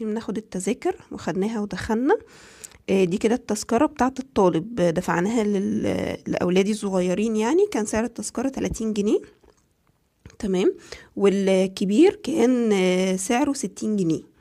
بناخد التذاكر وخدناها ودخلنا آه، دي كده التذكرة بتاعة الطالب دفعناها لأولادي الصغيرين يعني كان سعر التذكرة تلاتين جنيه تمام والكبير كان آه، سعره ستين جنيه